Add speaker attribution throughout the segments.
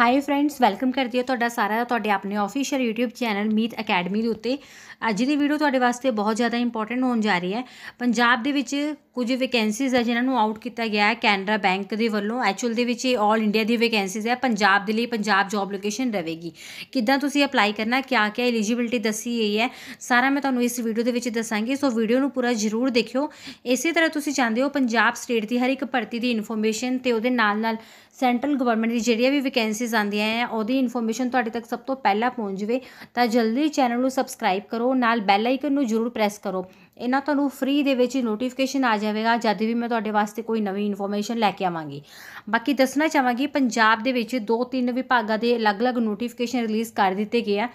Speaker 1: high friends welcome ਕਰਦੀ ਹਾਂ ਤੁਹਾਡਾ ਸਾਰਾ ਤੁਹਾਡੇ ਆਪਣੇ official YouTube channel Meet academy ਦੇ ਉੱਤੇ ਅੱਜ ਦੀ ਵੀਡੀਓ ਤੁਹਾਡੇ ਵਾਸਤੇ ਬਹੁਤ ਜ਼ਿਆਦਾ ਇੰਪੋਰਟੈਂਟ ਹੋਣ ਜਾ ਰਹੀ ਹੈ ਪੰਜਾਬ ਦੇ ਵਿੱਚ ਕੁਝ ਵੈਕੈਂਸੀਜ਼ ਆ ਜਿਨ੍ਹਾਂ ਨੂੰ ਆਊਟ ਕੀਤਾ ਗਿਆ ਹੈ ਕੈਨਰਾ ਬੈਂਕ ਦੇ ਵੱਲੋਂ ਐਕਚੁਅਲ ਦੇ ਵਿੱਚ ਇਹ 올 ਇੰਡੀਆ ਦੀ ਵੈਕੈਂਸੀਜ਼ ਹੈ ਪੰਜਾਬ ਦੇ ਲਈ ਪੰਜਾਬ ਜੌਬ ਲੋਕੇਸ਼ਨ ਰਹੇਗੀ ਕਿੱਦਾਂ ਤੁਸੀਂ ਅਪਲਾਈ ਕਰਨਾ ਕਿਆ ਕਿਆ ਐਲੀਜੀਬਿਲਟੀ ਦੱਸੀ ਗਈ ਹੈ ਸਾਰਾ ਮੈਂ ਤੁਹਾਨੂੰ ਇਸ ਵੀਡੀਓ ਦੇ ਵਿੱਚ ਦੱਸਾਂਗੀ ਸੋ ਵੀਡੀਓ ਨੂੰ ਪੂਰਾ ਜ਼ਰੂਰ ਦੇਖਿਓ ਇਸੇ ਤਰ੍ਹਾਂ ਤੁਸੀਂ ਚਾਹੁੰਦੇ ਹੋ ਪੰਜਾਬ ਸਟੇਟ ਦੀ ਹਰ ਇੱਕ ਭਰਤੀ ਦੀ ਇਨਫੋਰਮੇਸ਼ਨ ਤੇ ਉਹਦੇ ਨਾਲ ਨਾਲ ਸੈਂਟਰਲ ਗਵਰਨਮੈਂਟ ਦੀ ਜਿਹੜੀਆਂ ਵੀ ਵੈਕੈਂਸੀਜ਼ ਆਉਂਦੀਆਂ ਆ ਉਹਦੀ ਇਨਫੋਰਮੇਸ਼ਨ ਤੁਹਾਡੇ ਤੱਕ ਸਭ ਤੋਂ ਪਹਿਲਾਂ ਪਹੁੰਚ ਜਵੇ ਤਾਂ ਜਲਦੀ ਚੈਨਲ ਨੂੰ ਸਬਸਕ੍ਰਾਈਬ ਕਰੋ ਨਾਲ ਬੈਲ ਆਈਕਨ ਨੂੰ ਜ਼ਰੂਰ ਪ੍ਰੈਸ ਕਰੋ ਇਹਨਾਂ ਤੁਹਾਨੂੰ ਫ੍ਰੀ ਦੇ ਵਿੱਚ ਹੀ ਨੋਟੀਫਿਕੇਸ਼ਨ ਆ ਜਾਵੇਗਾ ਜਦ ਵੀ ਮੈਂ ਤੁਹਾਡੇ ਵਾਸਤੇ ਕੋਈ ਨਵੀਂ ਇਨਫੋਰਮੇਸ਼ਨ ਲੈ ਕੇ ਆਵਾਂਗੀ ਬਾਕੀ ਦੱਸਣਾ ਚਾਹਾਂਗੀ ਪੰਜਾਬ ਦੇ ਵਿੱਚ ਦੋ ਤਿੰਨ ਵਿਭਾਗਾਂ ਦੇ ਅਲੱਗ-ਅਲੱਗ ਨੋਟੀਫਿਕੇਸ਼ਨ ਰਿਲੀਜ਼ ਕਰ ਦਿੱਤੇ ਗਏ ਆ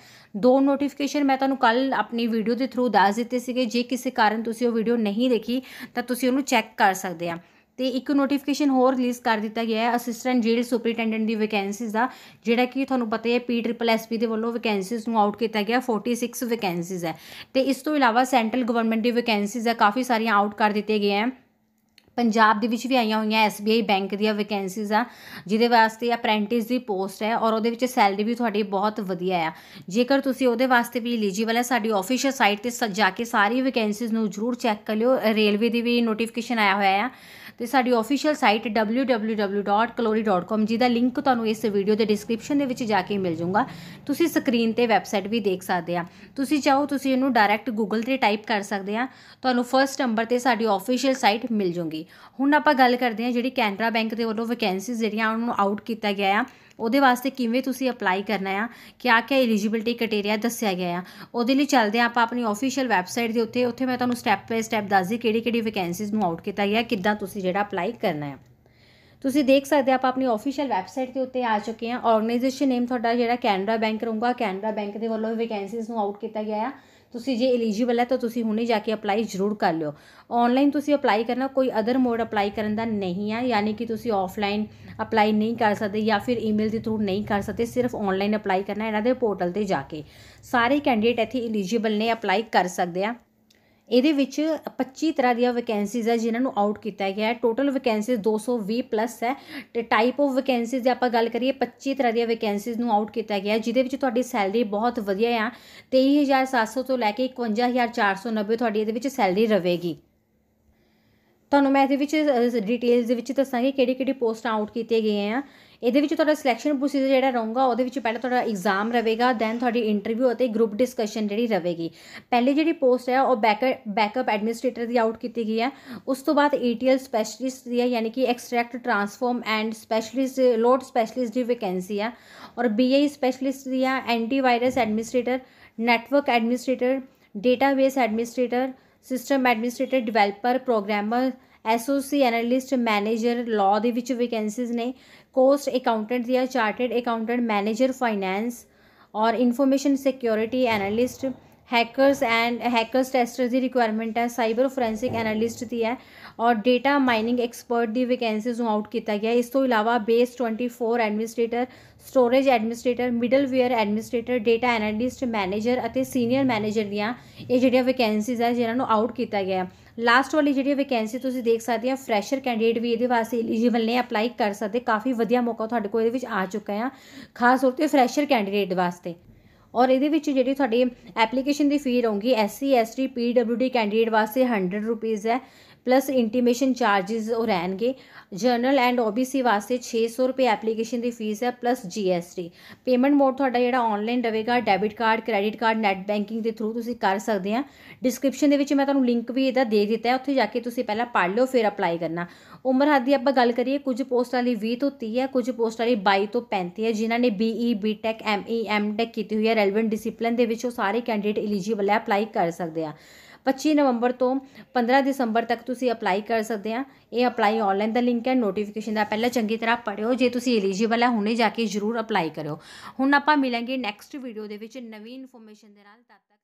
Speaker 1: ਦੋ ਨੋਟੀਫਿਕੇਸ਼ਨ ਮੈਂ ਤੁਹਾਨੂੰ ਕੱਲ ਆਪਣੀ ਵੀਡੀਓ ਦੇ ਥਰੂ ਦੱਸ ਦਿੱਤੇ ਸੀਗੇ ਜੇ ਕਿਸੇ ਕਾਰਨ ਤੁਸੀਂ ਉਹ ਵੀਡੀਓ ਨਹੀਂ ਦੇਖੀ ਤਾਂ ਤੁਸੀਂ ਉਹਨੂੰ ਚੈੱਕ ਕਰ ਸਕਦੇ ਆ ਤੇ ਇੱਕ ਨੋਟੀਫਿਕੇਸ਼ਨ ਹੋਰ ਰਿਲੀਜ਼ ਕਰ ਦਿੱਤਾ ਗਿਆ ਹੈ ਅਸਿਸਟੈਂਟ ਜੇਲ੍ਹ ਸੁਪਰੀਟੈਂਡੈਂਟ ਦੀ ਵੈਕੈਂਸੀਜ਼ ਦਾ ਜਿਹੜਾ ਕਿ ਤੁਹਾਨੂੰ ਪਤਾ ਹੈ ਪੀ ਟ੍ਰਿਪਲ ਐਸ ਪੀ ਦੇ ਵੱਲੋਂ ਵੈਕੈਂਸੀਜ਼ ਨੂੰ ਆਊਟ ਕੀਤਾ ਗਿਆ 46 ਵੈਕੈਂਸੀਜ਼ ਹੈ ਤੇ ਇਸ ਤੋਂ ਇਲਾਵਾ ਸੈਂਟਰਲ ਗਵਰਨਮੈਂਟ ਦੀ ਵੈਕੈਂਸੀਜ਼ ਹੈ ਕਾਫੀ ਸਾਰੀਆਂ ਆਊਟ ਕਰ ਦਿੱਤੇ ਗਏ ਹੈ ਪੰਜਾਬ ਦੇ ਵਿੱਚ ਵੀ ਆਈਆਂ ਹੋਈਆਂ ਆਈ ਬੈਂਕ ਦੀਆਂ ਵੈਕੈਂਸੀਜ਼ ਆ ਜਿਹਦੇ ਵਾਸਤੇ ਅਪ੍ਰੈਂਟਿਸ ਦੀ ਪੋਸਟ ਹੈ ਔਰ ਉਹਦੇ ਵਿੱਚ ਸੈਲਰੀ ਵੀ ਤੁਹਾਡੀ ਬਹੁਤ ਵਧੀਆ ਆ ਜੇਕਰ ਤੁਸੀਂ ਉਹਦੇ ਵਾਸਤੇ ਵੀ ਐਲੀਜੀਬਲ ਹੈ ਸਾਡੀ ਆਫੀਸ਼ੀਅਲ ਸਾਈਟ ਤੇ ਜਾ ਕੇ ਸਾਰੀ ਵੈਕੈਂਸੀਜ਼ ਨੂੰ ਜ਼ਰੂਰ ਚੈੱਕ ਕਰ ਲਿਓ ਰੇਲਵੇ ਦੀ ਵੀ ਨੋਟੀਫਿਕੇਸ਼ਨ ਆਇਆ ਹੋਇਆ ਆ ਤੇ ਸਾਡੀ ਅਫੀਸ਼ੀਅਲ ਸਾਈਟ www.clory.com ਜਿਹਦਾ ਲਿੰਕ ਤੁਹਾਨੂੰ ਇਸ ਵੀਡੀਓ ਦੇ ਡਿਸਕ੍ਰਿਪਸ਼ਨ ਦੇ ਵਿੱਚ ਜਾ ਕੇ ਮਿਲ ਜਾਊਗਾ ਤੁਸੀਂ ਸਕਰੀਨ ਤੇ ਵੈਬਸਾਈਟ ਵੀ ਦੇਖ ਸਕਦੇ ਆ ਤੁਸੀਂ ਚਾਹੋ ਤੁਸੀਂ ਇਹਨੂੰ ਡਾਇਰੈਕਟ ਗੂਗਲ ਤੇ ਟਾਈਪ ਕਰ ਸਕਦੇ ਆ ਤੁਹਾਨੂੰ ਫਰਸਟ ਨੰਬਰ ਤੇ ਸਾਡੀ ਅਫੀਸ਼ੀਅਲ ਸਾਈਟ ਮਿਲ ਜਾਊਗੀ ਹੁਣ ਆਪਾਂ ਗੱਲ ਕਰਦੇ ਆ ਜਿਹੜੀ ਕੈਨਰਾ ਬੈਂਕ ਦੇ ਵੱਲੋਂ ਵੈਕੈਂਸੀਜ਼ ਜਿਹੜੀਆਂ ਉਹਨਾਂ ਨੂੰ ਆਊਟ ਕੀਤਾ ਗਿਆ ਆ ਉਹਦੇ ਵਾਸਤੇ ਕਿਵੇਂ ਤੁਸੀਂ ਅਪਲਾਈ ਕਰਨਾ ਆ ਕਿਆ ਕਿਆ ਐਲੀਜੀਬਿਲਟੀ ਕ੍ਰਾਈਟੇਰੀਆ ਦੱਸਿਆ ਗਿਆ ਆ ਉਹਦੇ ਲਈ ਚੱਲਦੇ ਆ ਆਪਾਂ ਆਪਣੀ ਅਫੀਸ਼ੀਅਲ ਵੈਬਸਾਈਟ ਦੇ ਉੱਤੇ ਉੱਥੇ ਮੈਂ ਤੁਹਾਨੂੰ ਸਟੈਪ ਬਾਈ ਸਟੈਪ ਦੱਸਦੀ ਕਿਹੜੀ ਕਿਹੜੀ ਵੈਕੈਂਸੀਜ਼ ਨੂੰ ਆਊਟ ਕੀਤਾ ਗਿਆ ਕਿੱਦਾਂ ਤੁਸੀਂ ਜਿਹੜਾ ਅਪਲਾਈ ਕਰਨਾ ਹੈ ਤੁਸੀਂ ਦੇਖ ਸਕਦੇ ਆ ਆਪਾਂ ਆਪਣੀ ਅਫੀਸ਼ੀਅਲ ਵੈਬਸਾਈਟ ਦੇ ਉੱਤੇ ਆ ਚੁੱਕੇ ਆ ਆਰਗੇਨਾਈਜੇਸ਼ਨ ਨੇਮ ਤੁਹਾਡਾ ਜਿਹੜਾ ਕੈਨੇਡਾ ਬੈਂਕ ਰਹੂਗਾ ਕੈਨੇਡਾ ਬੈਂਕ ਦੇ ਵੱਲੋਂ ਵੈਕੈਂਸੀਜ਼ ਨੂੰ ਆਊਟ ਕੀਤਾ ਗਿਆ ਆ ਤੁਸੀਂ ਜੇ ਐਲੀਜੀਬਲ ਹੈ ਤਾਂ ਤੁਸੀਂ ਹੁਣੇ ਜਾ ਕੇ ਅਪਲਾਈ ਜ਼ਰੂਰ ਕਰ ਲਿਓ ਆਨਲਾਈਨ ਤੁਸੀਂ ਅਪਲਾਈ ਕਰਨਾ ਕੋਈ ਅਦਰ ਮੋਡ ਅਪਲਾਈ ਕਰਨ ਦਾ ਨਹੀਂ ਹੈ ਯਾਨੀ ਕਿ ਤੁਸੀਂ ਆਫਲਾਈਨ ਅਪਲਾਈ ਨਹੀਂ ਕਰ ਸਕਦੇ ਜਾਂ ਫਿਰ ਈਮੇਲ ਦੇ ਥਰੂ ਨਹੀਂ ਕਰ ਸਕਦੇ ਸਿਰਫ ਆਨਲਾਈਨ ਅਪਲਾਈ ਕਰਨਾ ਇਹਨਾਂ ਦੇ ਪੋਰਟਲ ਤੇ ਜਾ ਕੇ ਸਾਰੇ ਕੈਂਡੀਡੇਟ ਇੱਥੇ ਐਲੀਜੀਬਲ ਨੇ ਅਪਲਾਈ ਕਰ ਸਕਦੇ ਆ ਇਹਦੇ ਵਿੱਚ 25 ਤਰ੍ਹਾਂ ਦੀਆਂ ਵੈਕੈਂਸੀਜ਼ ਹੈ ਜਿਨ੍ਹਾਂ ਨੂੰ ਆਊਟ ਕੀਤਾ ਗਿਆ ਹੈ ਟੋਟਲ ਵੈਕੈਂਸੀਜ਼ 220 ਪਲੱਸ ਹੈ ਤੇ ਟਾਈਪ ਆਫ ਵੈਕੈਂਸੀਜ਼ ਜੇ ਆਪਾਂ ਗੱਲ ਕਰੀਏ 25 ਤਰ੍ਹਾਂ ਦੀਆਂ ਵੈਕੈਂਸੀਜ਼ ਨੂੰ ਆਊਟ ਕੀਤਾ ਗਿਆ ਹੈ ਜਿਹਦੇ ਵਿੱਚ ਤੁਹਾਡੀ ਸੈਲਰੀ ਬਹੁਤ ਵਧੀਆ ਆ 23700 ਤੋਂ ਲੈ ਕੇ 51490 ਤੁਹਾਡੀ ਇਹਦੇ ਵਿੱਚ ਸੈਲਰੀ ਰਹੇਗੀ ਤੁਹਾਨੂੰ ਮੈਂ ਇਹਦੇ ਵਿੱਚ ਡਿਟੇਲਸ ਦੇ ਵਿੱਚ ਦੱਸਾਂਗੀ ਕਿਹੜੀ ਕਿਹੜੀ ਪੋਸਟ ਆਊਟ ਕੀਤੇ ਗਏ ਆ ਇਹਦੇ ਵਿੱਚ ਤੁਹਾਡਾ ਸਿਲੈਕਸ਼ਨ ਪ੍ਰੋਸੀਜਰ ਜਿਹੜਾ ਰਹੂਗਾ ਉਹਦੇ ਵਿੱਚ ਪਹਿਲਾਂ ਤੁਹਾਡਾ ਐਗਜ਼ਾਮ ਰਹੇਗਾ ਦੈਨ ਤੁਹਾਡੀ ਇੰਟਰਵਿਊ ਅਤੇ ਗਰੁੱਪ ਡਿਸਕਸ਼ਨ ਜਿਹੜੀ ਰਹੇਗੀ ਪਹਿਲੀ ਜਿਹੜੀ ਪੋਸਟ ਹੈ ਉਹ ਬੈਕਅਪ ਬੈਕਅਪ ਐਡਮਿਨਿਸਟ੍ਰੇਟਰ ਦੀ ਆਊਟ ਕੀਤੀ ਗਈ ਹੈ ਉਸ ਤੋਂ ਬਾਅਦ ਏਟੀਐਲ ਸਪੈਸ਼ਲਿਸਟ ਦੀ ਹੈ ਯਾਨੀ ਕਿ extract transform and specialist load specialist ਦੀ ਵੈਕੈਂਸੀ ਹੈ ਔਰ ਬੀਆਈ ਸਪੈਸ਼ਲਿਸਟ ਦੀ ਹੈ antivirus administrator network administrator database administrator system administrator developer programmer SOC analyst manager law के वैकेंसीज ने कोस्ट अकाउंटेंट या चार्टेड अकाउंटेंट मैनेजर फाइनेंस और information security analyst hackers and hackers testers ਦੀ requirement ਹੈ cyber forensic analyst ਦੀ ਹੈ ਔਰ data mining expert ਦੀ ਵੈਕੈਂਸੀਜ਼ ਨੂੰ ਆਊਟ ਕੀਤਾ ਗਿਆ ਇਸ ਤੋਂ ਇਲਾਵਾ base 24 administrator storage administrator middleware administrator data analyst manager ਅਤੇ ਸੀਨੀਅਰ ਮੈਨੇਜਰ ਦੀਆਂ ਇਹ ਜਿਹੜੀਆਂ ਵੈਕੈਂਸੀਜ਼ ਹੈ ਜਿਨ੍ਹਾਂ ਨੂੰ ਆਊਟ ਕੀਤਾ ਗਿਆ ਲਾਸਟ ਵਾਲੀ ਜਿਹੜੀ ਵੈਕੈਂਸੀ ਤੁਸੀਂ ਦੇਖ ਸਕਦੇ ਆ ਫਰੈਸ਼ਰ ਕੈਂਡੀਡੇਟ ਵੀ ਇਹਦੇ ਵਾਸਤੇ ਐਲੀਜੀਬਲ ਨੇ ਅਪਲਾਈ ਕਰ ਸਕਦੇ ਕਾਫੀ ਵਧੀਆ ਮੌਕਾ ਤੁਹਾਡੇ ਕੋਲ ਇਹਦੇ ਵਿੱਚ ਆ ਚੁੱਕਾ ਆ ਖਾਸ ਤੌਰ ਤੇ ਫਰੈਸ਼ਰ ਕੈਂਡੀਡੇਟ ਵਾਸਤੇ ਔਰ ਇਹਦੇ ਵਿੱਚ ਜਿਹੜੀ ਤੁਹਾਡੀ ਐਪਲੀਕੇਸ਼ਨ ਦੀ ਫੀ ਰਹੂਗੀ ਐਸਸੀ ਐਸਟੀ ਪੀਡਬਲਯੂਡੀ ਕੈਂਡੀਡੇਟ ਵਾਸਤੇ 100 ਰੁਪਏ ਹੈ ਪਲੱਸ ਇੰਟੀਮੇਸ਼ਨ ਚਾਰजेस ਉਹ ਰਹਿਣਗੇ ਜਨਰਲ ਐਂਡ ਓਬੀਸੀ ਵਾਸਤੇ 600 ਰੁਪਏ ਐਪਲੀਕੇਸ਼ਨ ਦੀ ਫੀਸ ਹੈ ਪਲੱਸ ਜੀਐਸਟੀ ਪੇਮੈਂਟ ਮੋਡ ਤੁਹਾਡਾ ਜਿਹੜਾ ਆਨਲਾਈਨ ਰਹੇਗਾ debit card credit card net banking ਦੇ ਥਰੂ ਤੁਸੀਂ ਕਰ ਸਕਦੇ ਆ ਡਿਸਕ੍ਰਿਪਸ਼ਨ ਦੇ ਵਿੱਚ ਮੈਂ ਤੁਹਾਨੂੰ ਲਿੰਕ ਵੀ ਇਹਦਾ ਦੇ ਦਿੱਤਾ ਹੈ ਉੱਥੇ ਜਾ ਕੇ ਤੁਸੀਂ ਪਹਿਲਾਂ ਪੜ੍ਹ ਲਓ ਫਿਰ ਅਪਲਾਈ ਕਰਨਾ ਉਮਰ ਹੱਦ ਦੀ ਆਪਾਂ ਗੱਲ ਕਰੀਏ ਕੁਝ ਪੋਸਟਾਂ ਲਈ 20 ਤੋਂ 30 ਹੈ ਕੁਝ ਪੋਸਟਾਂ ਲਈ 22 ਤੋਂ 35 ਹੈ ਜਿਨ੍ਹਾਂ ਨੇ ਬੀਈ ਬੀਟੈਕ ਐਮਈ ਐਮਟੈਕ ਕੀਤੀ ਹੋਈ ਹੈ ਰੈਲੇਵੈਂਟ ਡਿਸਪਲਿਨ ਦੇ ਵਿੱਚ ਉਹ ਸਾਰੇ ਕੈਂਡੀਡੇਟ ਐਲੀਜੀਬਲ ਹੈ ਅਪਲਾਈ ਕਰ ਸਕਦੇ ਆ 25 ਨਵੰਬਰ ਤੋਂ 15 ਦਸੰਬਰ ਤੱਕ ਤੁਸੀਂ ਅਪਲਾਈ ਕਰ ਸਕਦੇ ਆ ਇਹ ਅਪਲਾਈ ਆਨਲਾਈਨ ਦਾ ਲਿੰਕ ਹੈ ਨੋਟੀਫਿਕੇਸ਼ਨ ਦਾ ਪਹਿਲਾਂ ਚੰਗੀ ਤਰ੍ਹਾਂ ਪੜਿਓ ਜੇ ਤੁਸੀਂ ਐਲੀਜੀਬਲ ਹੈ ਹੁਣੇ ਜਾ ਕੇ ਜ਼ਰੂਰ ਅਪਲਾਈ ਕਰਿਓ ਹੁਣ ਆਪਾਂ ਮਿਲਾਂਗੇ ਨੈਕਸਟ ਵੀਡੀਓ ਦੇ ਵਿੱਚ ਨਵੀਂ ਇਨਫੋਰਮੇਸ਼ਨ ਦੇ ਨਾਲ ਤਦ ਤੱਕ